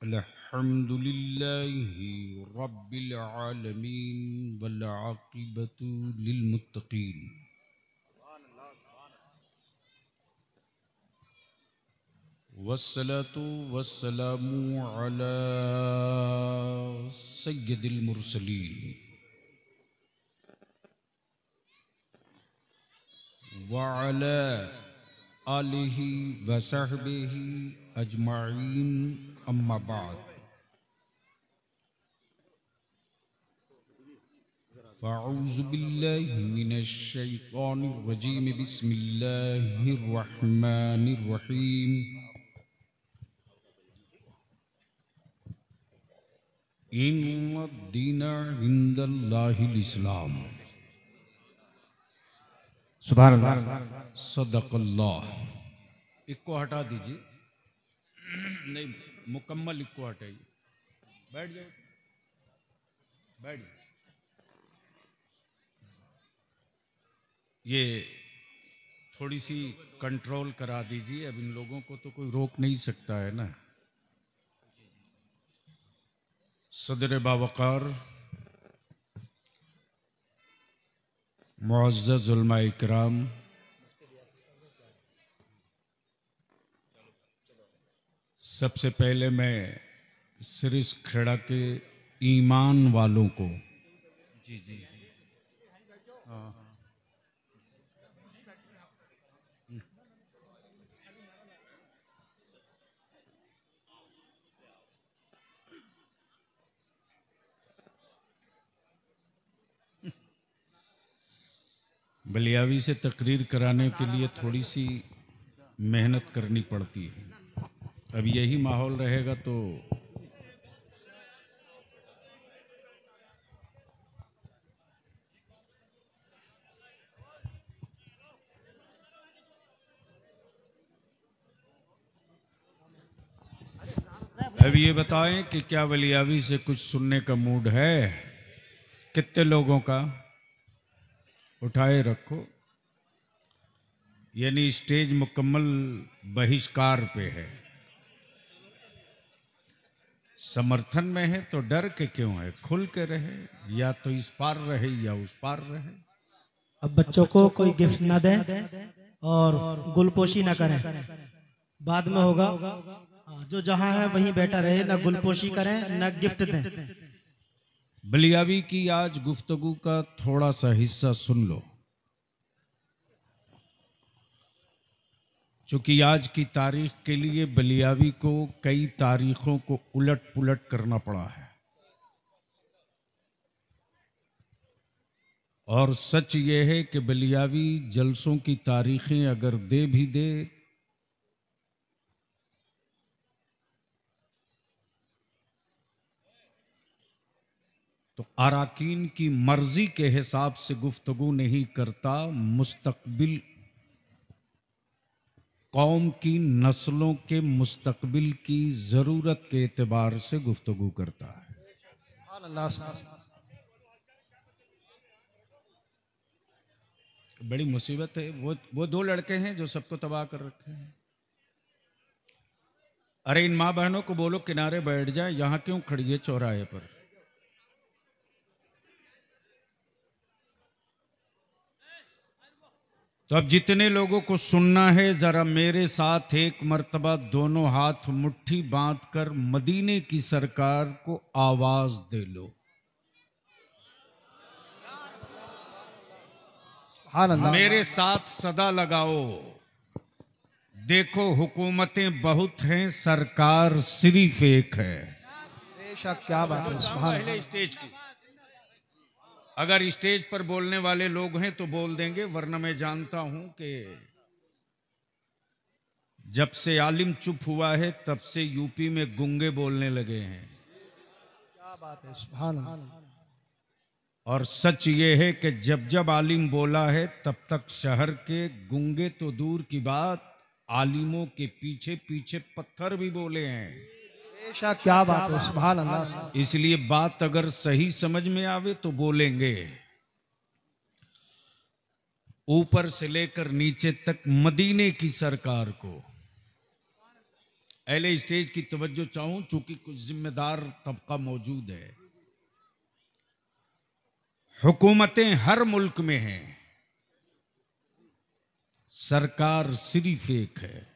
الحمد لله رب العالمين والعاقبة للمتقين والصلاة والسلام على سيد المرسلين وعلى آله وصحبه أجمعين अम्मा बाद فأعوذ بالله من الشيطان الرجيم بسم الله الرحمن الرحيم إن الدين عند الله الإسلام सुभान अल्लाह सदक अल्लाह एक को हटा दीजिए नहीं मुकम्मल इक्को हटाइए बैठ जाओ बैठ जाओ ये थोड़ी सी कंट्रोल करा दीजिए अब इन लोगों को तो कोई रोक नहीं सकता है ना सदर बावकार मुआज़ुलमा कराम सबसे पहले मैं सिरिस खेड़ा के ईमान वालों को जी जी हाँ। बलियावी से तकरीर कराने के लिए थोड़ी सी मेहनत करनी पड़ती है अब यही माहौल रहेगा तो अब ये बताएं कि क्या वलियावी से कुछ सुनने का मूड है कितने लोगों का उठाए रखो यानी स्टेज मुकम्मल बहिष्कार पे है समर्थन में है तो डर के क्यों है खुल के रहे या तो इस पार रहे या उस पार रहे अब बच्चों को कोई गिफ्ट ना दें और गुलपोशी ना करें बाद में होगा हाँ, जो जहां है वहीं बैठा रहे ना गुलपोशी करें ना गिफ्ट दें बलियावी की आज गुफ्तगु का थोड़ा सा हिस्सा सुन लो चूँकि आज की तारीख के लिए बलियावी को कई तारीखों को उलट पुलट करना पड़ा है और सच ये है कि बलियावी जलसों की तारीखें अगर दे भी दे तो अराकीन की मर्जी के हिसाब से गुफ्तगु नहीं करता मुस्तकबिल कौम की नस्लों के मुस्तबिल की ज़रूरत के अतबार से गुफ्तु करता है बड़ी मुसीबत है वो वो दो लड़के हैं जो सबको तबाह कर रखे हैं अरे इन माँ बहनों को बोलो किनारे बैठ जाए यहाँ क्यों खड़ी है चौराहे पर तो अब जितने लोगों को सुनना है ज़रा मेरे साथ एक मर्तबा दोनों हाथ मुट्ठी बांध कर मदीने की सरकार को आवाज़ दे लो मेरे साथ सदा लगाओ देखो हुकूमतें बहुत हैं सरकार सिर्फ एक है बेशक क्या बात है स्टेज की अगर स्टेज पर बोलने वाले लोग हैं तो बोल देंगे वरना मैं जानता हूं कि जब से आलिम चुप हुआ है तब से यूपी में गुंगे बोलने लगे हैं क्या बात है सुभान और सच ये है कि जब जब आलिम बोला है तब तक शहर के गुंगे तो दूर की बात आलिमों के पीछे पीछे पत्थर भी बोले हैं बेशक क्या बात है सुबह अल्लाह इसलिए बात अगर सही समझ में आवे तो बोलेंगे ऊपर से लेकर नीचे तक मदीने की सरकार को अहले स्टेज की तवज्जो चाहूं चूंकि कुछ जिम्मेदार तबका मौजूद है हुकूमतें हर मुल्क में हैं सरकार सिर्फ एक है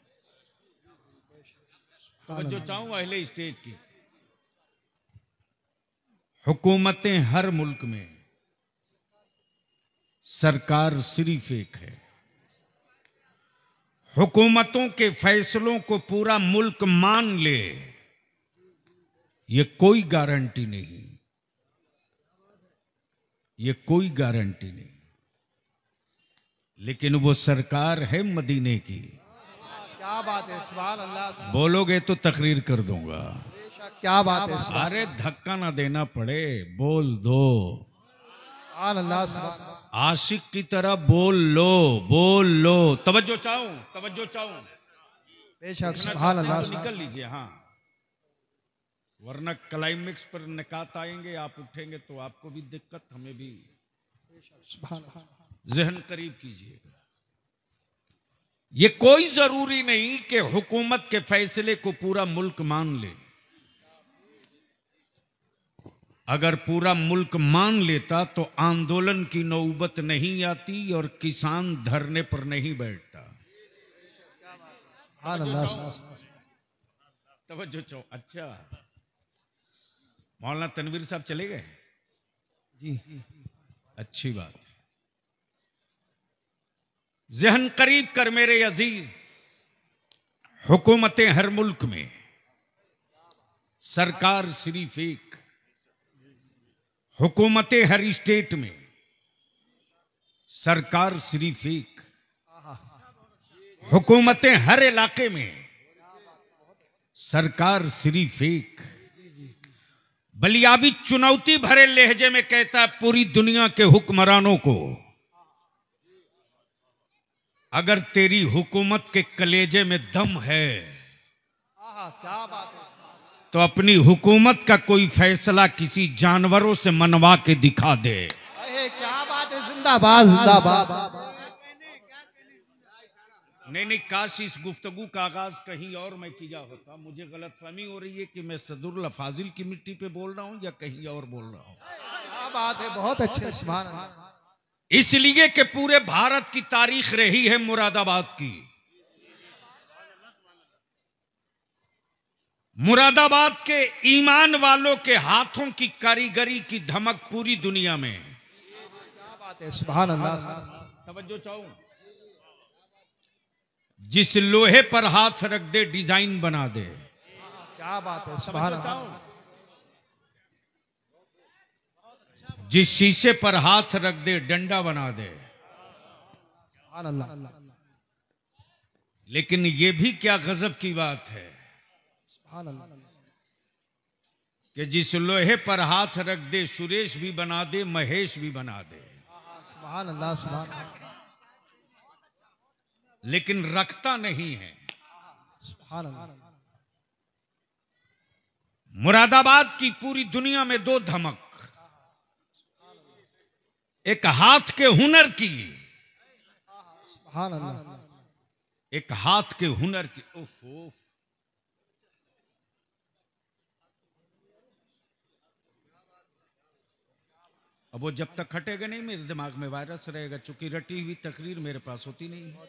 जो चाहूँ अहले स्टेज की हुकूमतें हर मुल्क में सरकार सिर्फ एक है हुकूमतों के फैसलों को पूरा मुल्क मान ले ये कोई गारंटी नहीं ये कोई गारंटी नहीं लेकिन वो सरकार है मदीने की क्या बात है सवाल अल्लाह बोलोगे तो तकरीर कर दूंगा क्या बात है अरे धक्का ना देना पड़े बोल दो अल्लाह आशिक की तरह बोल लो बोल लो तवज्जो चाहू तवज्जो चाहू बेशक अल्लाह तो निकल लीजिए हाँ वरना क्लाइमेक्स पर निकात आएंगे आप उठेंगे तो आपको भी दिक्कत हमें भी जहन करीब कीजिएगा ये कोई जरूरी नहीं कि हुकूमत के फैसले को पूरा मुल्क मान ले अगर पूरा मुल्क मान लेता तो आंदोलन की नौबत नहीं आती और किसान धरने पर नहीं बैठता तो अच्छा मौलाना तनवीर साहब चले गए जी अच्छी बात जहन करीब कर मेरे अजीज हुकूमतें हर मुल्क में सरकार सिर्फ एक हुकूमतें हर स्टेट में सरकार सिर्फ एक हुकूमतें हर इलाके में सरकार सिर्फ एक बलियाबी चुनौती भरे लहजे में कहता है पूरी दुनिया के हुक्मरानों को अगर तेरी हुकूमत के कलेजे में दम है क्या बात है तो अपनी हुकूमत का कोई फैसला किसी जानवरों से मनवा के दिखा दे क्या बात है जिंदाबाद जिंदाबाद नहीं नहीं काश इस गुफ्तगु का आगाज कहीं और मैं किया होता मुझे गलत फहमी हो रही है कि मैं सदर फाजिल की मिट्टी पे बोल रहा हूँ या कहीं और बोल रहा हूँ क्या बात है बहुत अच्छे इसलिए कि पूरे भारत की तारीख रही है मुरादाबाद की मुरादाबाद के ईमान वालों के हाथों की कारीगरी की धमक पूरी दुनिया में सुबह तवज्जो जिस लोहे पर हाथ रख दे डिजाइन बना दे क्या बात है सुबह जिस शीशे पर हाथ रख दे डंडा बना दे लेकिन यह भी क्या गजब की बात है कि जिस लोहे पर हाथ रख दे सुरेश भी बना दे महेश भी बना दे लेकिन रखता नहीं है मुरादाबाद की पूरी दुनिया में दो धमक एक हाथ के हुनर की एक हाथ के हुनर की उफ उफ अब वो जब तक खटेगा नहीं मेरे दिमाग में वायरस रहेगा चूंकि रटी हुई तकरीर मेरे पास होती नहीं है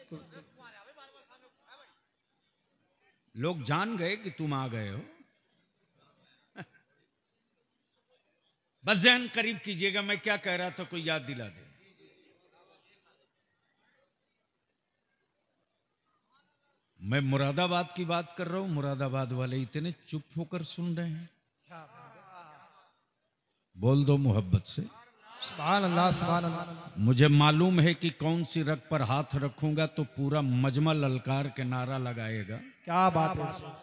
लोग जान गए कि तुम आ गए हो बस जहन करीब कीजिएगा मैं क्या कह रहा था कोई याद दिला दे मैं मुरादाबाद की बात कर रहा हूं मुरादाबाद वाले इतने चुप होकर सुन रहे हैं बोल दो मोहब्बत से अल्लाह मुझे मालूम है कि कौन सी रख पर हाथ रखूंगा तो पूरा मजमा ललकार के नारा लगाएगा क्या बात है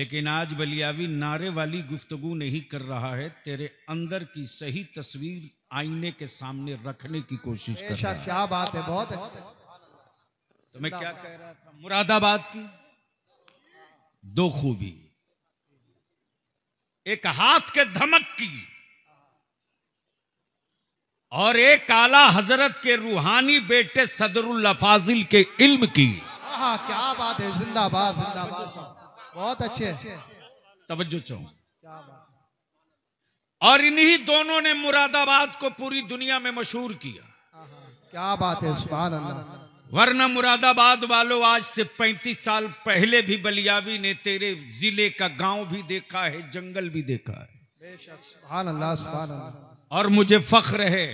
लेकिन आज बलियावी नारे वाली गुफ्तगु नहीं कर रहा है तेरे अंदर की सही तस्वीर आईने के सामने रखने की कोशिश कर रहा है क्या बात है बहुत तो मैं क्या कह रहा था मुरादाबाद की दो खूबी एक हाथ के धमक की और एक काला हजरत के रूहानी बेटे सदरुल्लाफाजिल फाजिल के इल्म की क्या बात है जिंदाबाद जिंदाबाद बहुत अच्छे तवज्जो चाहो और इन्हीं दोनों ने मुरादाबाद को पूरी दुनिया में मशहूर किया क्या बात है अल्लाह वरना मुरादाबाद वालों आज से 35 साल पहले भी बलियावी ने तेरे जिले का गांव भी देखा है जंगल भी देखा है अल्लाह और मुझे फख्र है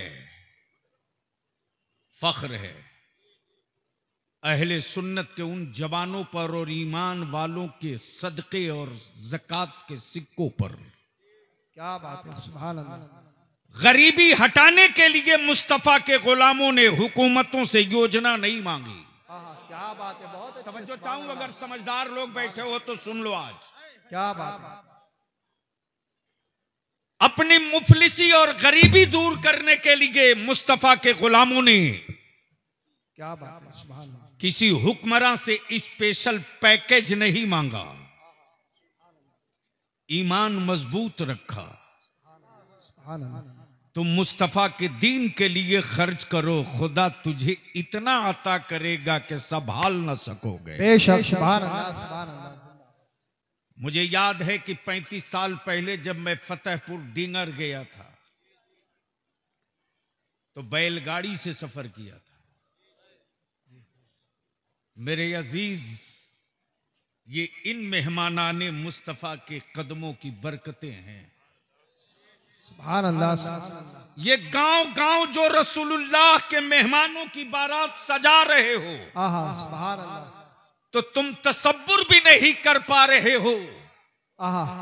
फख्र है अहले सुन्नत के उन जवानों पर और ईमान वालों के सदक़े और जक़ात के सिक्कों पर क्या बात है सुभान गरीबी हटाने के लिए मुस्तफ़ा के गुलामों ने हुकूमतों से योजना नहीं मांगी क्या बात है बहुत समझो हूँ अगर समझदार लोग बैठे हो तो सुन लो आज क्या बात है अपनी मुफलिसी और गरीबी दूर करने के लिए मुस्तफ़ा के गुलामों ने क्या बात है सुभान किसी हुक्मरा से स्पेशल पैकेज नहीं मांगा ईमान मजबूत रखा तुम मुस्तफ़ा के दीन के लिए खर्च करो खुदा तुझे इतना अता करेगा कि संभाल न सकोगे मुझे याद है कि 35 साल पहले जब मैं फतेहपुर डिंगर गया था तो बैलगाड़ी से सफर किया था मेरे अजीज ये इन ने मुस्तफ़ा के कदमों की बरकतें हैं अल्लाह ये गांव गांव जो रसूलुल्लाह के मेहमानों की बारात सजा रहे हो अल्लाह तो तुम तस्वुर भी नहीं कर पा रहे हो आहा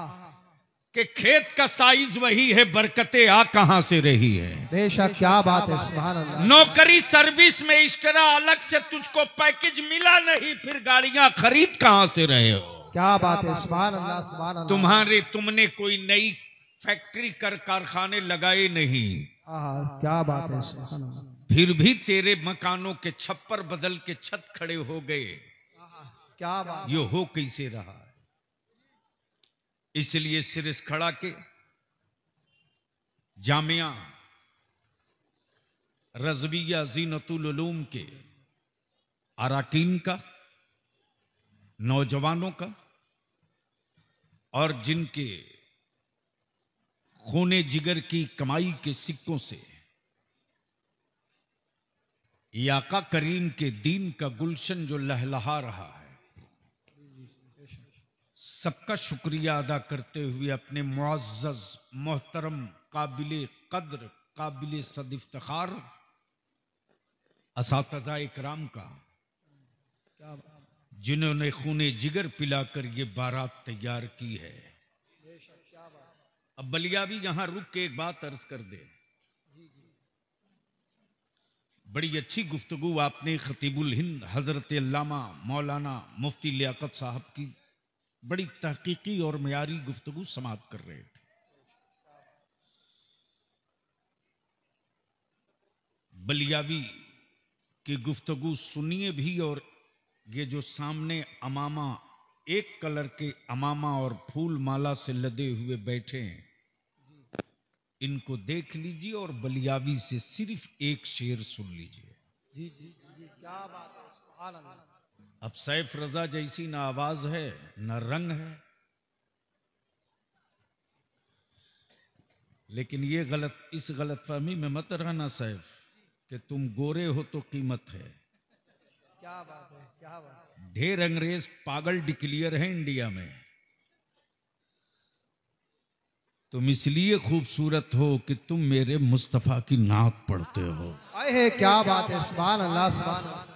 कि खेत का साइज वही है बरकतें आ कहां से रही है बेशक क्या बात है अल्लाह नौकरी सर्विस में इस तरह अलग से तुझको पैकेज मिला नहीं फिर गाड़ियां खरीद कहां से रहे हो क्या बात है सुभान अल्लाह तुम्हारे तुमने कोई नई फैक्ट्री कर कारखाने लगाए नहीं क्या बात है फिर भी तेरे मकानों के छप्पर बदल के छत खड़े हो गए क्या बात ये हो कैसे रहा इसलिए सिरिस खड़ा के जामिया रजविया जीनतुलूम के अरकान का नौजवानों का और जिनके खोने जिगर की कमाई के सिक्कों से याका करीम के दीन का गुलशन जो लहलहा रहा है सबका शुक्रिया अदा करते हुए अपने मुआज़ मोहतरम काबिल कद्र काबिल सद इफ्तार इकराम का जिन्होंने खून जिगर पिलाकर ये बारात तैयार की है अब बलिया भी यहां रुक के एक बात अर्ज कर दे बड़ी अच्छी गुफ्तगु आपने खतीबुल हिंद हजरत मौलाना मुफ्ती लियाकत साहब की बड़ी तहकीकी और मयारी गुफ्तगु समाप्त कर रहे थे बलियावी की गुफ्तगु सुनिए भी और ये जो सामने अमामा एक कलर के अमामा और फूल माला से लदे हुए बैठे हैं इनको देख लीजिए और बलियावी से सिर्फ एक शेर सुन लीजिए जी जी जी क्या बात है अब सैफ रजा जैसी ना आवाज है ना रंग है लेकिन ये गलत इस गलत फहमी में मत रहना सैफ कि तुम गोरे हो तो कीमत है क्या बात है क्या बात है ढेर अंग्रेज पागल डिक्लियर है इंडिया में तुम इसलिए खूबसूरत हो कि तुम मेरे मुस्तफा की नाक पढ़ते हो अरे क्या बात है सुबह अल्लाह सुबह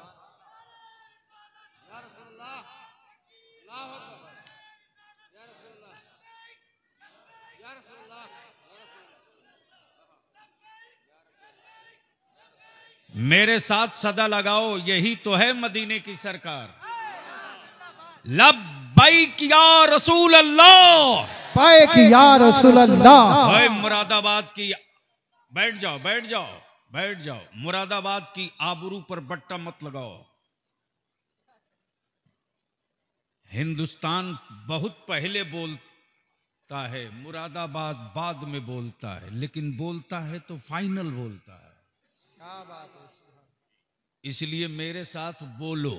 मेरे साथ सदा लगाओ यही तो है मदीने की सरकार लब्बैक या रसूल अल्लाह बैक या रसूल अल्लाह मुरादाबाद की बैठ जाओ बैठ जाओ बैठ जाओ मुरादाबाद की आबरू पर बट्टा मत लगाओ हिंदुस्तान बहुत पहले बोलता है मुरादाबाद बाद में बोलता है लेकिन बोलता है तो फाइनल बोलता है इसलिए मेरे साथ बोलो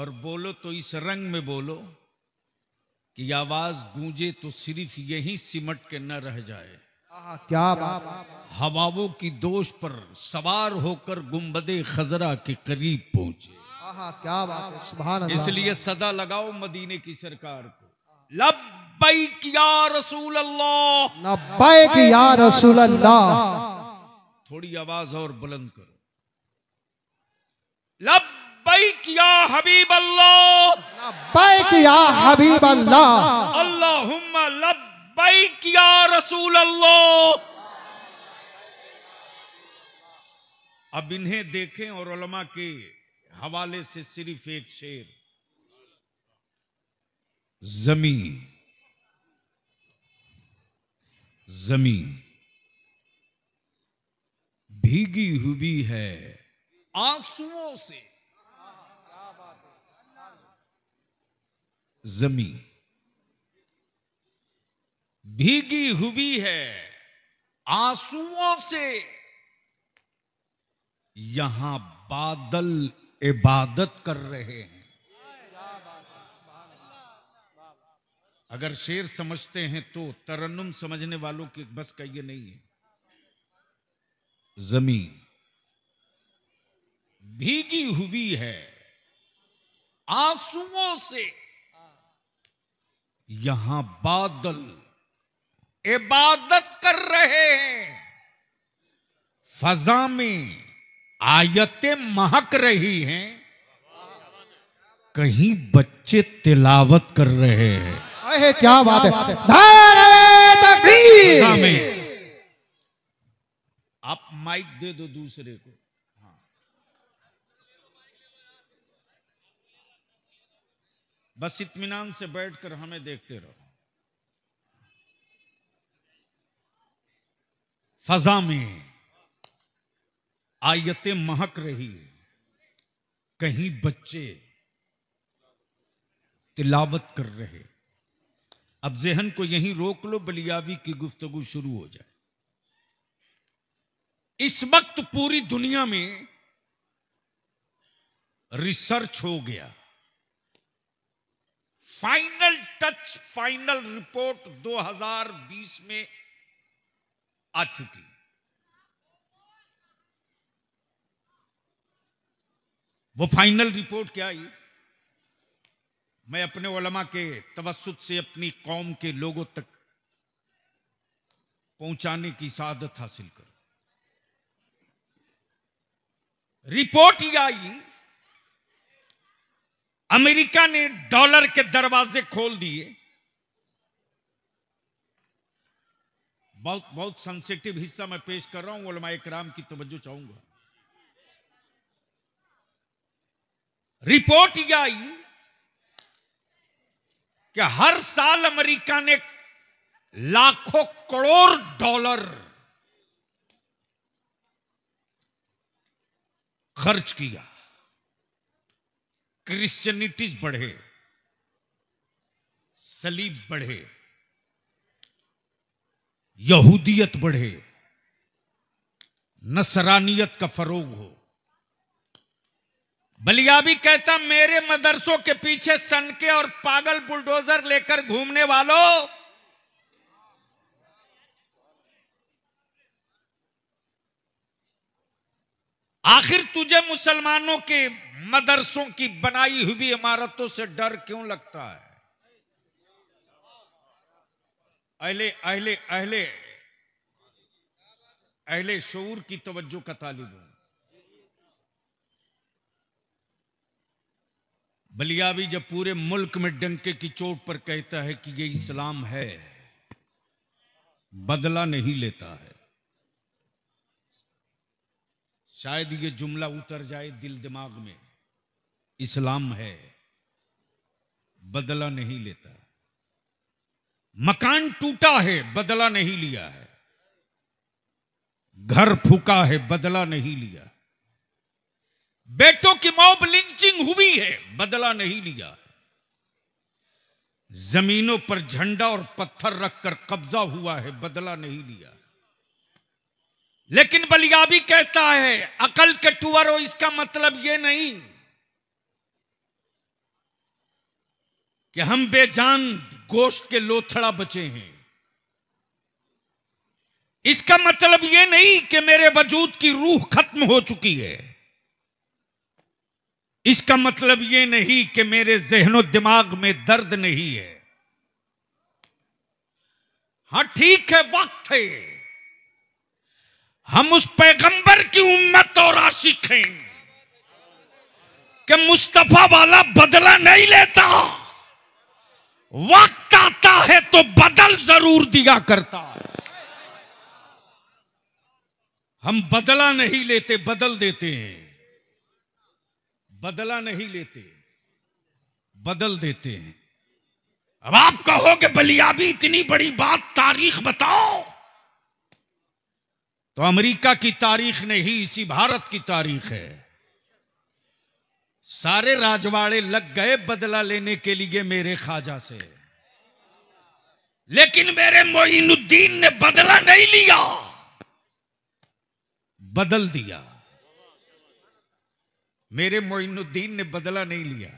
और बोलो तो इस रंग में बोलो कि आवाज गूंजे तो सिर्फ यही सिमट के न रह जाए क्या बात हवाओं की दोष पर सवार होकर गुम्बदे खजरा के करीब पहुंचे आहा, क्या बात इसलिए सदा लगाओ मदीने की सरकार को लब्बैक या रसूल अल्लाह लब्बैक या रसूल अल्लाह थोड़ी आवाज और बुलंद करो लब्बैक या हबीब अल्लाह लब्बैक हबीब अल्लाह अल्लाह लब्बैक या रसूल अल्लाह अब इन्हें देखें और उलमा के हवाले से सिर्फ एक शेर जमी जमी भीगी हुई है आंसुओं से जमी भीगी हुई है आंसुओं से यहां बादल इबादत कर रहे हैं अगर शेर समझते हैं तो तरन्नुम समझने वालों की बस का ये नहीं है जमीन भीगी हुई है आंसुओं से यहां बादल इबादत कर रहे हैं फजा में आयतें महक रही हैं कहीं बच्चे तिलावत कर रहे हैं क्या बात है तकबीर आप माइक दे दो दूसरे को हाँ बस इतमान से बैठकर हमें देखते रहो फजा में आयतें महक रही है कहीं बच्चे तिलावत कर रहे अब जहन को यहीं रोक लो बलियावी की गुफ्तगु शुरू हो जाए इस वक्त पूरी दुनिया में रिसर्च हो गया फाइनल टच फाइनल रिपोर्ट 2020 में आ चुकी वो फाइनल रिपोर्ट क्या आई मैं अपने ओलमा के तवसुत से अपनी कौम के लोगों तक पहुंचाने की सादत हासिल करूं रिपोर्ट ही आई अमेरिका ने डॉलर के दरवाजे खोल दिए बहुत बहुत सेंसिटिव हिस्सा मैं पेश कर रहा हूं एक राम की तवज्जो चाहूंगा रिपोर्ट यह आई कि हर साल अमेरिका ने लाखों करोड़ डॉलर खर्च किया क्रिश्चियनिटीज बढ़े सलीब बढ़े यहूदियत बढ़े नसरानियत का फरोग हो बलिया भी कहता मेरे मदरसों के पीछे सनके और पागल बुलडोजर लेकर घूमने वालों आखिर तुझे मुसलमानों के मदरसों की बनाई हुई इमारतों से डर क्यों लगता है अहले अहले अहले अहले शूर की तवज्जो का तालिब हूं बलियावी जब पूरे मुल्क में डंके की चोट पर कहता है कि ये इस्लाम है बदला नहीं लेता है शायद ये जुमला उतर जाए दिल दिमाग में इस्लाम है बदला नहीं लेता मकान टूटा है बदला नहीं लिया है घर फूका है बदला नहीं लिया बेटों की मॉब लिंचिंग हुई है बदला नहीं लिया जमीनों पर झंडा और पत्थर रखकर कब्जा हुआ है बदला नहीं लिया लेकिन बलिया भी कहता है अकल के टूअर हो इसका मतलब ये नहीं कि हम बेजान गोश्त के लोथड़ा बचे हैं इसका मतलब यह नहीं कि मेरे वजूद की रूह खत्म हो चुकी है इसका मतलब यह नहीं कि मेरे जहनो दिमाग में दर्द नहीं है हां ठीक है वक्त है हम उस पैगंबर की उम्मत और आशिक हैं कि मुस्तफा वाला बदला नहीं लेता वक्त आता है तो बदल जरूर दिया करता है हम बदला नहीं लेते बदल देते हैं बदला नहीं लेते बदल देते हैं अब आप कहोगे बलिया बलियाबी इतनी बड़ी बात तारीख बताओ तो अमेरिका की तारीख नहीं इसी भारत की तारीख है सारे राजवाड़े लग गए बदला लेने के लिए मेरे खाजा से लेकिन मेरे मोइनुद्दीन ने बदला नहीं लिया बदल दिया मेरे मोइनुद्दीन ने बदला नहीं लिया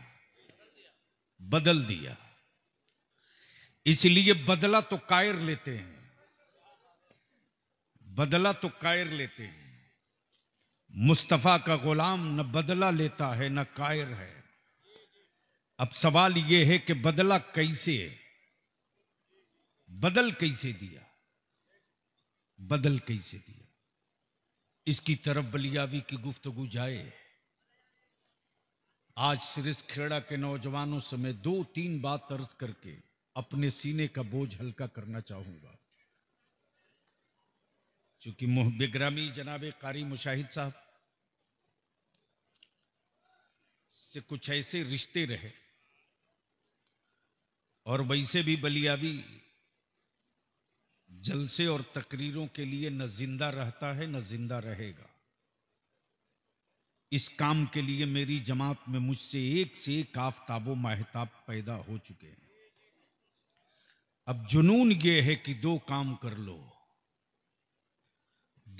बदल दिया इसलिए बदला तो कायर लेते हैं बदला तो कायर लेते हैं मुस्तफ़ा का गुलाम न बदला लेता है न कायर है अब सवाल यह है कि बदला कैसे है बदल कैसे दिया बदल कैसे दिया इसकी तरफ बलियावी की गुफ्तगु जाए आज सिरिस खेड़ा के नौजवानों से मैं दो तीन बात तर्ज करके अपने सीने का बोझ हल्का करना चाहूंगा चूंकि बेग्रामी जनाब कारी मुशाहिद साहब से कुछ ऐसे रिश्ते रहे और वैसे भी बलियावी जलसे और तकरीरों के लिए न जिंदा रहता है न जिंदा रहेगा इस काम के लिए मेरी जमात में मुझसे एक से एक आफ्ताबो माहताब पैदा हो चुके हैं अब जुनून यह है कि दो काम कर लो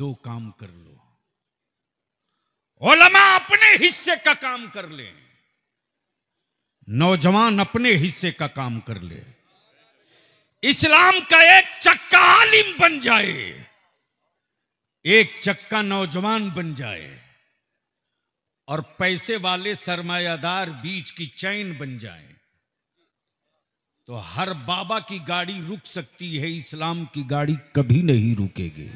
दो काम कर लो ओलमा अपने हिस्से का काम कर ले नौजवान अपने हिस्से का काम कर ले इस्लाम का एक चक्का आलिम बन जाए एक चक्का नौजवान बन जाए और पैसे वाले सरमायादार बीच की चैन बन जाए तो हर बाबा की गाड़ी रुक सकती है इस्लाम की गाड़ी कभी नहीं रुकेगी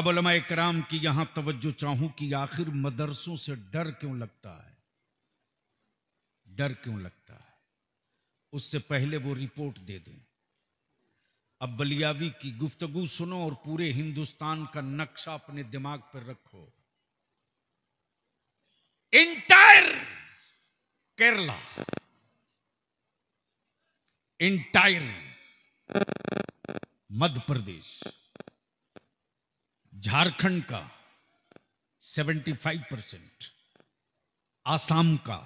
अब कराम की यहां तवज्जो चाहूं कि आखिर मदरसों से डर क्यों लगता है डर क्यों लगता है उससे पहले वो रिपोर्ट दे दू अब बलियावी की गुफ्तगु सुनो और पूरे हिंदुस्तान का नक्शा अपने दिमाग पर रखो इंटायर केरला इंटायर मध्य प्रदेश झारखंड का 75 परसेंट आसाम का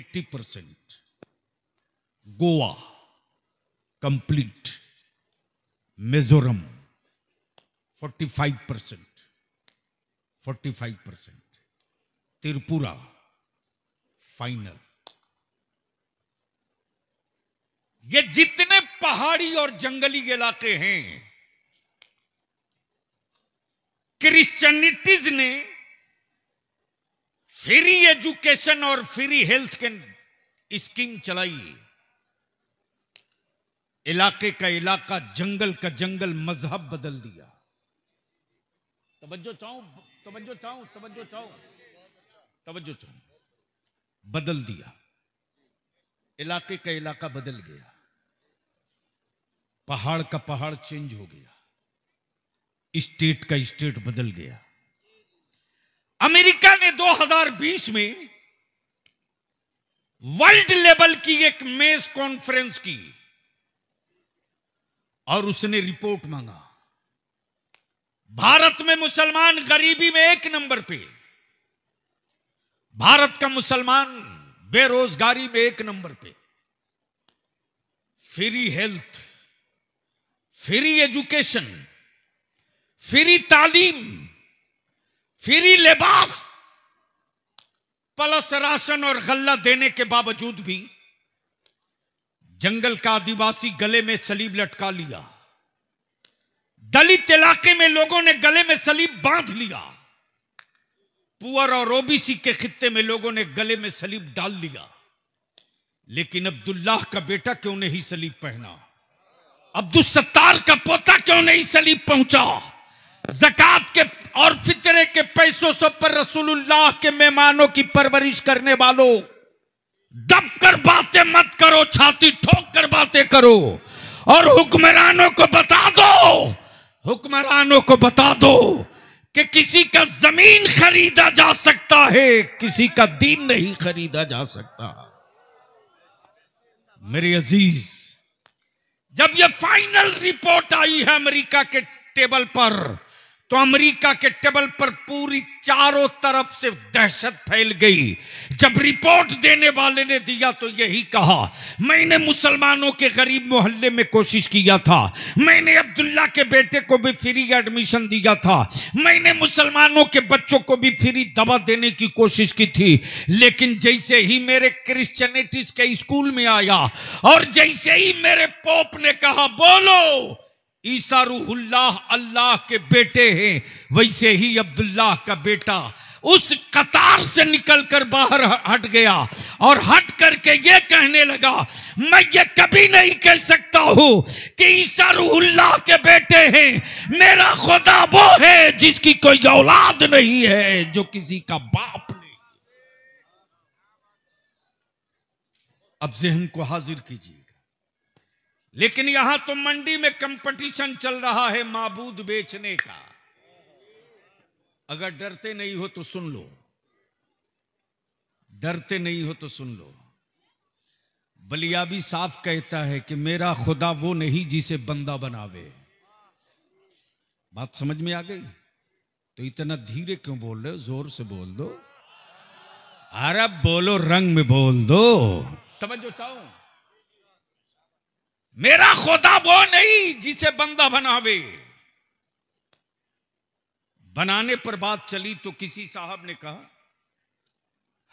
80 percent Goa complete Mizoram 45 percent 45 percent Tripura final ये जितने पहाड़ी और जंगली इलाके हैं क्रिश्चियनिटीज ने फ्री एजुकेशन और फ्री हेल्थ के स्कीम चलाई इलाके का इलाका जंगल का जंगल मजहब बदल दिया तवज्जो चाहो तवज्जो चाहो तवज्जो चाहो तवज्जो चाहूं बदल दिया इलाके का इलाका बदल गया पहाड़ का पहाड़ चेंज हो गया स्टेट का स्टेट बदल गया अमेरिका ने 2020 में वर्ल्ड लेवल की एक मेज कॉन्फ्रेंस की और उसने रिपोर्ट मांगा भारत में मुसलमान गरीबी में एक नंबर पे भारत का मुसलमान बेरोजगारी में एक नंबर पे free health free education free तालीम फ्री लिबास प्लस राशन और गल्ला देने के बावजूद भी जंगल का आदिवासी गले में सलीब लटका लिया दलित इलाके में लोगों ने गले में सलीब बांध लिया पुअर और ओबीसी के खित्ते में लोगों ने गले में सलीब डाल लिया लेकिन अब्दुल्लाह का बेटा क्यों नहीं सलीब पहना अब्दुल सत्तार का पोता क्यों नहीं सलीब पहुंचा जकत के और फितरे के पैसों से पर रसूलुल्लाह के मेहमानों की परवरिश करने वालों दब कर बातें मत करो छाती ठोक कर बातें करो और हुक्मरानों को बता दो हुक्मरानों को बता दो कि किसी का जमीन खरीदा जा सकता है किसी का दीन नहीं खरीदा जा सकता मेरे अजीज जब ये फाइनल रिपोर्ट आई है अमेरिका के टेबल पर तो अमेरिका के टेबल पर पूरी चारों तरफ से दहशत फैल गई जब रिपोर्ट देने वाले ने दिया तो यही कहा मैंने मुसलमानों के गरीब मोहल्ले में कोशिश किया था मैंने अब्दुल्ला के बेटे को भी फ्री एडमिशन दिया था मैंने मुसलमानों के बच्चों को भी फ्री दवा देने की कोशिश की थी लेकिन जैसे ही मेरे क्रिश्चनिटीज के स्कूल में आया और जैसे ही मेरे पोप ने कहा बोलो ईसा रूहुल्लाह अल्लाह के बेटे हैं वैसे ही अब्दुल्लाह का बेटा उस कतार से निकलकर बाहर हट गया और हट करके ये कहने लगा मैं ये कभी नहीं कह सकता हूं कि ईसा रूहुल्लाह के बेटे हैं मेरा खुदा वो है जिसकी कोई औलाद नहीं है जो किसी का बाप नहीं अब जहन को हाजिर कीजिए लेकिन यहां तो मंडी में कंपटीशन चल रहा है माबूद बेचने का अगर डरते नहीं हो तो सुन लो डरते नहीं हो तो सुन लो बलियाबी साफ कहता है कि मेरा खुदा वो नहीं जिसे बंदा बनावे बात समझ में आ गई तो इतना धीरे क्यों बोल रहे हो जोर से बोल दो अरब बोलो रंग में बोल दो तवज्जो चाहो मेरा खुदा वो नहीं जिसे बंदा बनावे बनाने पर बात चली तो किसी साहब ने कहा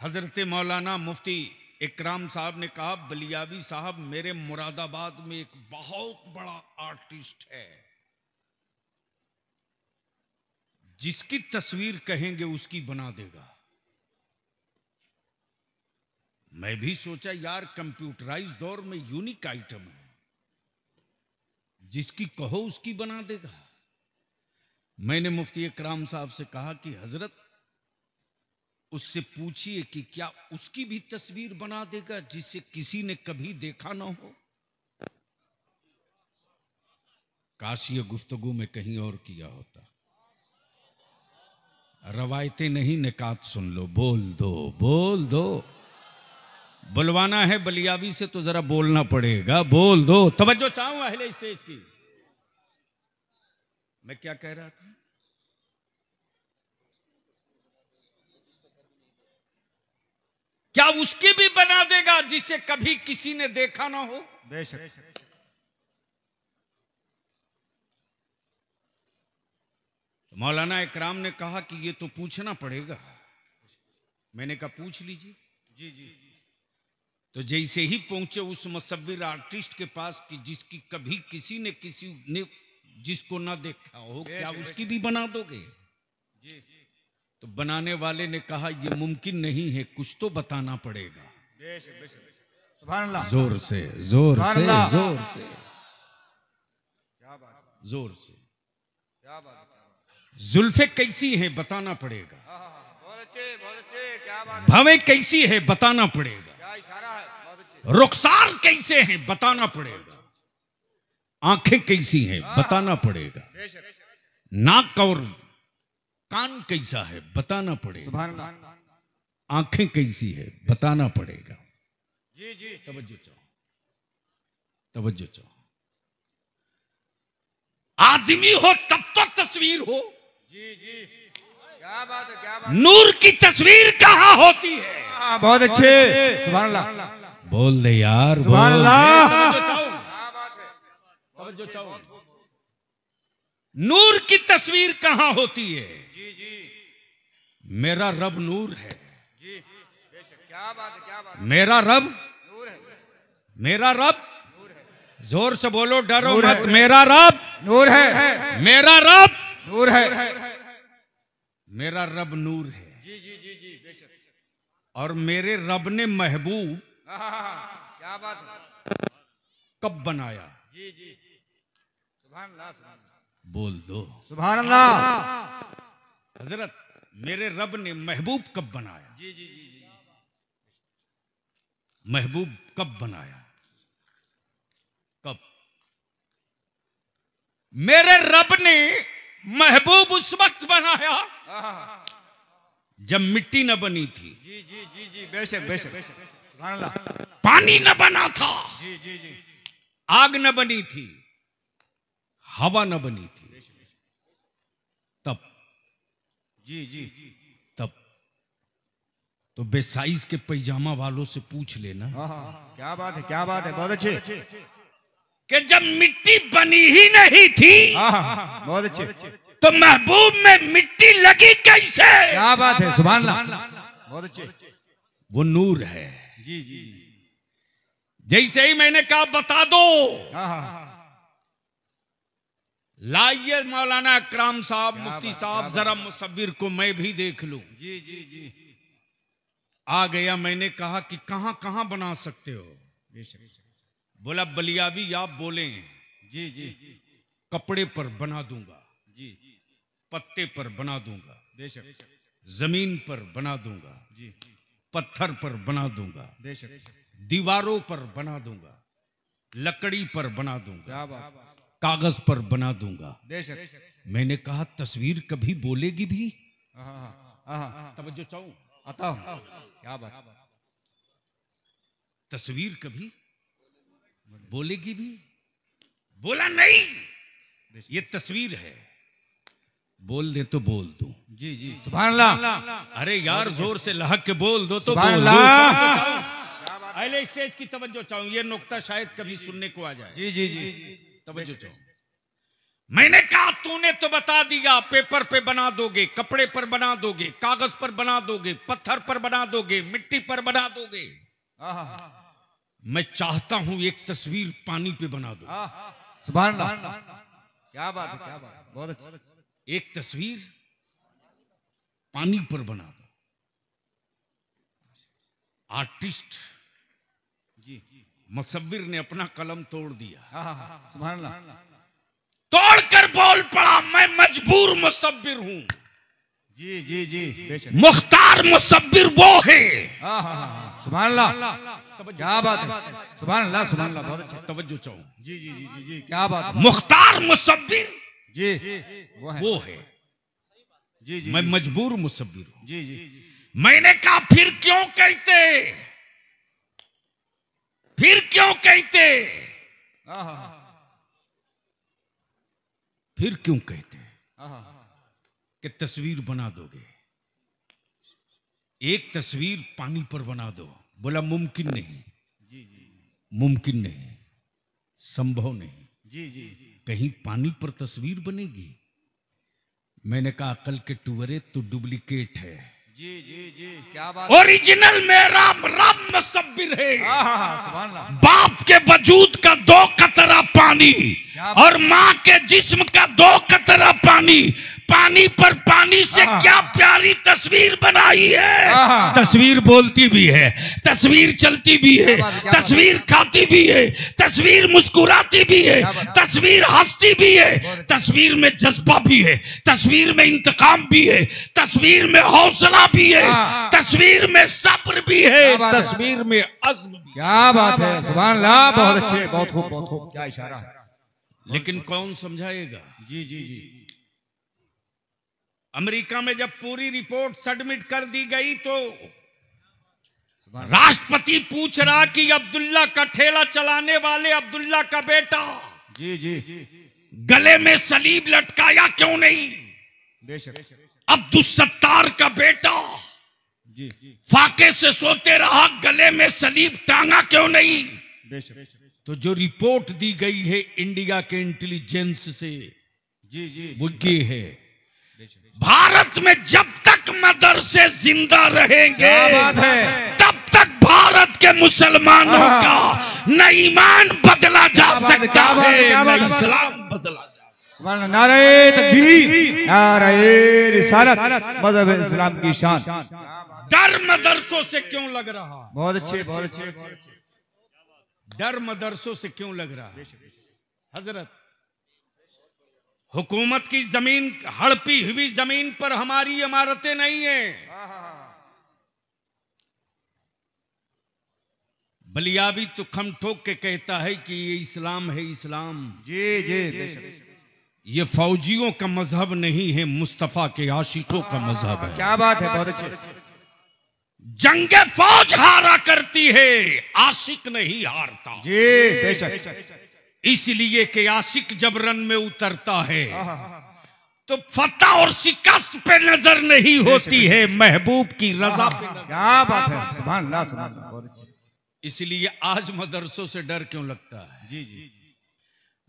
हजरत मौलाना मुफ्ती इकराम साहब ने कहा बलियावी साहब मेरे मुरादाबाद में एक बहुत बड़ा आर्टिस्ट है जिसकी तस्वीर कहेंगे उसकी बना देगा मैं भी सोचा यार कंप्यूटराइज दौर में यूनिक आइटम है जिसकी कहो उसकी बना देगा मैंने मुफ्ती इकराम साहब से कहा कि हजरत उससे पूछिए कि क्या उसकी भी तस्वीर बना देगा जिसे किसी ने कभी देखा ना हो काशी गुफ्तगु में कहीं और किया होता रवायतें नहीं निकात सुन लो बोल दो बोल दो बुलवाना है बलियावी से तो जरा बोलना पड़ेगा बोल दो तवज्जो चाहूं अहले स्टेज की मैं क्या कह रहा था क्या उसकी भी बना देगा जिसे कभी किसी ने देखा ना हो बेशक तो मौलाना इकराम ने कहा कि ये तो पूछना पड़ेगा मैंने कहा पूछ लीजिए जी जी तो जैसे ही पहुंचे उस मसविर आर्टिस्ट के पास कि जिसकी कभी किसी ने किसी ने जिसको ना देखा हो क्या उसकी भी बना दोगे जी तो बनाने वाले ने कहा यह मुमकिन नहीं है कुछ तो बताना पड़ेगा जोर से जोर से जोर से क्या बात जोर से क्या बात जुल्फे कैसी है बताना पड़ेगा हाँ, हाँ, हाँ, भवे कैसी है बताना पड़ेगा रुखसार कैसे हैं बताना पड़ेगा आंखें कैसी हैं हाँ। बताना पड़ेगा नाक और कान कैसा है बताना पड़ेगा आंखें कैसी है बताना पड़ेगा जी जी तवज्जो चाहो तवज्जो चाहो आदमी हो तब तो तस्वीर हो जी जी क्या बात है क्या बात नूर की तस्वीर कहाँ होती है आ, हाँ, बहुत अच्छे सुबह बोल दे यार नूर की तस्वीर कहाँ होती है जी जी मेरा रब नूर है जी क्या बात है क्या बात है मेरा रब नूर है मेरा रब है जोर से बोलो डरो मत मेरा रब नूर है मेरा रब नूर है मेरा रब नूर है जी जी जी जी बेशक और मेरे रब ने महबूब हाँ, हाँ, हाँ, क्या बात है कब बनाया जी जी सुभान अल्लाह बोल दो सुभान अल्लाह हजरत मेरे रब ने महबूब कब बनाया जी जी जी, जी। महबूब कब बनाया कब मेरे रब ने महबूब उस वक्त बनाया जब मिट्टी न बनी थी जी जी जी जी बेशक बेशक पानी न बना था जी जी जी आग न बनी थी हवा न बनी थी तब जी जी तब तो बेसाइज के पैजामा वालों से पूछ लेना हाँ, हाँ, हाँ। क्या बात है क्या बात है बहुत अच्छे कि जब मिट्टी बनी ही नहीं थी हाँ, हाँ, हाँ, बहुत अच्छे तो महबूब में मिट्टी लगी कैसे क्या बात है सुबह बहुत अच्छे वो नूर है जी जी जैसे ही मैंने कहा बता दो लाइए मौलाना अक्राम साहब मुफ्ती साहब जरा मुसविर को मैं भी देख लू जी जी जी आ गया मैंने कहा कि कहां कहां बना सकते हो बेशक बोला बलिया भी आप बोले जी जी कपड़े पर बना दूंगा जी पत्ते पर बना दूंगा बेशक जमीन पर बना दूंगा जी पत्थर पर बना दूंगा बेशक दीवारों पर बना दूंगा लकड़ी पर बना दूंगा कागज पर बना दूंगा बेशक मैंने कहा तस्वीर कभी बोलेगी भी हाँ, हाँ, हाँ, तवज्जो चाहूं आता क्या बात तस्वीर कभी बोलेगी भी बोला नहीं ये तस्वीर है बोल दे तो बोल दो जी जी सुबह अरे यार जोर अच्छा। से लहक के बोल दो तो बोल दो अगले स्टेज की तवज्जो चाहूं ये नुकता शायद कभी सुनने को आ जाए जी जी जी तवज्जो चाहू मैंने कहा तूने तो बता दिया पेपर पे बना दोगे कपड़े पर बना दोगे कागज पर बना दोगे पत्थर पर बना दोगे मिट्टी पर बना दोगे मैं चाहता हूं एक तस्वीर पानी पे बना दो हाँ। सुबह क्या बात है क्या बात बहुत अच्छा एक तस्वीर पानी पर बना दो आर्टिस्ट जी मुसविर ने अपना कलम तोड़ दिया सुबह तोड़ कर बोल पड़ा मैं मजबूर मुसविर हूं जी जी जी मुख्तार मुसब्बिर वो है हाँ, हाँ, हाँ, सुबह क्या बात है सुबह अल्लाह सुबह अल्लाह बहुत अच्छा तवज्जो चाहूँ जी जी जी जी जी क्या बात है मुख्तार मुसब्बिर जी वो है वो है जी जी मैं मजबूर मुसब्बिर हूँ जी जी मैंने कहा फिर क्यों कहते फिर क्यों कहते फिर क्यों कहते कि तस्वीर बना दोगे एक तस्वीर पानी पर बना दो बोला मुमकिन नहीं जी जी मुमकिन नहीं संभव नहीं जी जी कहीं पानी पर तस्वीर बनेगी मैंने कहा अकल के टुवरे तो डुप्लीकेट है जी जी जी क्या बात ओरिजिनल में राम राम है हाँ, हाँ, हाँ, बाप के वजूद का दो कतरा पानी और माँ के जिस्म का दो कतरा पानी पानी पर पानी से क्या प्यारी तस्वीर बनाई है तस्वीर बोलती भी है तस्वीर चलती भी है तस्वीर खाती भी है तस्वीर मुस्कुराती भी है तस्वीर हंसती भी है तस्वीर में जज्बा भी है तस्वीर में इंतकाम भी है तस्वीर में हौसला भी है तस्वीर में सब्र भी है तस्वीर में अज्म क्या बात है बहुत अच्छे बहुत खूब बहुत खूब क्या इशारा लेकिन कौन समझाएगा जी जी जी अमेरिका में जब पूरी रिपोर्ट सबमिट कर दी गई तो राष्ट्रपति पूछ रहा कि अब्दुल्ला का ठेला चलाने वाले अब्दुल्ला का बेटा जी जी गले में सलीब लटकाया क्यों नहीं बेशक अब्दुल सत्तार का बेटा जी फाके से सोते रहा गले में सलीब टांगा क्यों नहीं बेशक तो जो रिपोर्ट दी गई है इंडिया के इंटेलिजेंस से जी जी वो ये है भारत में जब तक मदरसे जिंदा रहेंगे तब तक भारत के मुसलमानों हाँ। का न ईमान बदला जा सकता है इस्लाम बदला नारे तकबीर नारे रिसालत मजहब इस्लाम की शान डर मदरसों से क्यों लग रहा बहुत अच्छे बहुत अच्छे डर मदरसों से क्यों लग रहा हजरत हुकूमत की जमीन हड़पी हुई जमीन पर हमारी इमारतें नहीं है बलियाबी तो खम ठोक के कहता है कि ये इस्लाम है इस्लाम जी जी ये फौजियों का मजहब नहीं है मुस्तफा के आशिकों का मजहब है क्या बात है बहुत अच्छे जंगे फौज हारा करती है आशिक नहीं हारता जी बेशक इसलिए कि आशिक जब रन में उतरता है हाँ, हाँ, हाँ, तो फतह और शिकस्त पे नजर नहीं होती है महबूब की रजा पे क्या बात है इसलिए आज मदरसों से डर क्यों लगता है जी जी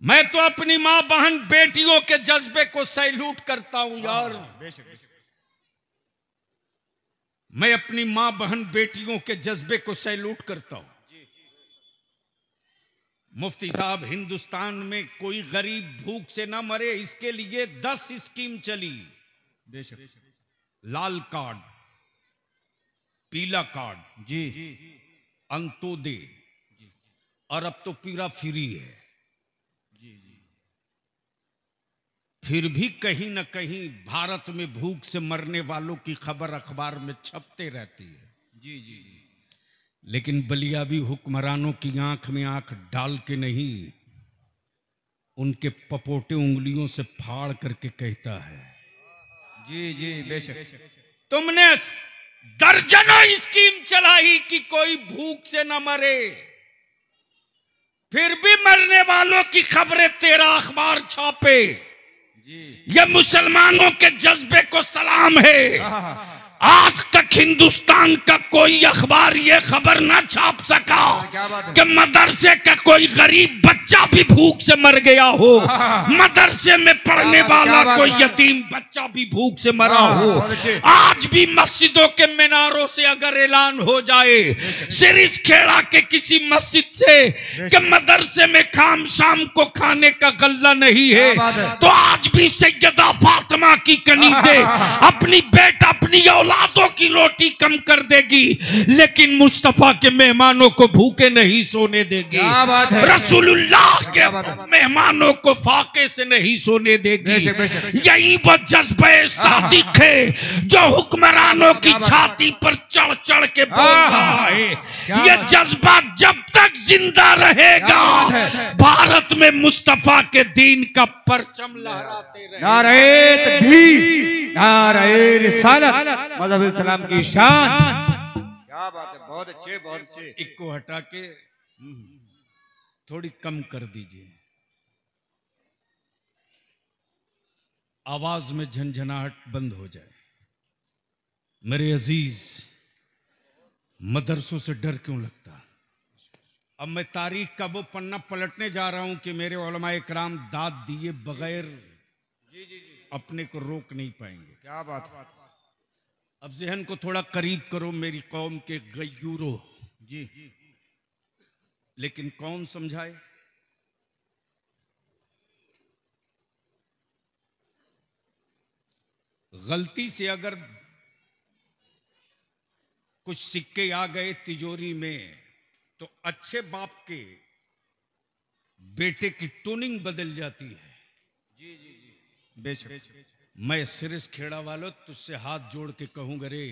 मैं तो अपनी माँ बहन बेटियों के जज्बे को सैल्यूट करता हूं यार मैं अपनी माँ बहन बेटियों के जज्बे को सैल्यूट करता हूं मुफ्ती साहब हिंदुस्तान में कोई गरीब भूख से ना मरे इसके लिए दस स्कीम चली बेशक लाल कार्ड पीला कार्ड जी अंतोदय और अब तो पीरा फ्री है जी जी फिर भी कहीं ना कहीं भारत में भूख से मरने वालों की खबर अखबार में छपते रहती है जी जी जी लेकिन बलिया भी हुक्मरानों की आंख में आंख डाल के नहीं उनके पपोटे उंगलियों से फाड़ करके कहता है जी जी बेशक तुमने दर्जनों स्कीम चलाई कि कोई भूख से न मरे फिर भी मरने वालों की खबरें तेरा अखबार छापे ये मुसलमानों के जज्बे को सलाम है हाँ, हाँ, हाँ। आज तक हिंदुस्तान का कोई अखबार ये खबर ना छाप सका हाँ, कि मदरसे का कोई गरीब बच्चा भी भूख से मर गया हो हाँ, हाँ, मदरसे में पढ़ने वाला कोई यतीम बच्चा भी भूख से मरा हो आज भी मस्जिदों के मीनारों से अगर ऐलान हो जाए सिरिस खेड़ा के किसी मस्जिद से कि मदरसे में खाम शाम को खाने का गल्ला नहीं है तो आज भी सैयदा फातिमा की कनी से अपनी बेटा अपनी औला लातों की रोटी कम कर देगी लेकिन मुस्तफा के मेहमानों को भूखे नहीं सोने देगी रसूलुल्लाह के मेहमानों को फाके से नहीं सोने देगी यही वो जज्बे सादिक हाँ, हाँ, हाँ। है जो हुक्मरानों की छाती पर चढ़ चढ़ के बोल रहा है यह जज्बा जब तक जिंदा रहेगा भारत में मुस्तफा के दीन का परचम लहराते रहे सलाम की शान क्या बात है बहुत अच्छे बहुत अच्छे को हटा के थोड़ी कम कर दीजिए आवाज में झंझनाहट बंद हो जाए मेरे अजीज मदरसों से डर क्यों लगता अब मैं तारीख का वो पन्ना पलटने जा रहा हूं कि मेरे ओलमा कराम दाद दिए बगैर अपने को रोक नहीं पाएंगे क्या बात है अब जहन को थोड़ा करीब करो मेरी कौम के गयूरो जी लेकिन कौन समझाए गलती से अगर कुछ सिक्के आ गए तिजोरी में तो अच्छे बाप के बेटे की टोनिंग बदल जाती है जी जी बेच मैं सिरिस खेड़ा वालों तुझसे हाथ जोड़ के कहूंगा रे